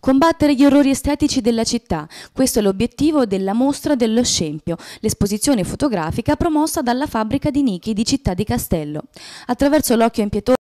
Combattere gli orrori estetici della città, questo è l'obiettivo della mostra dello Scempio, l'esposizione fotografica promossa dalla fabbrica di Nichi di Città di Castello. Attraverso l'occhio impietoso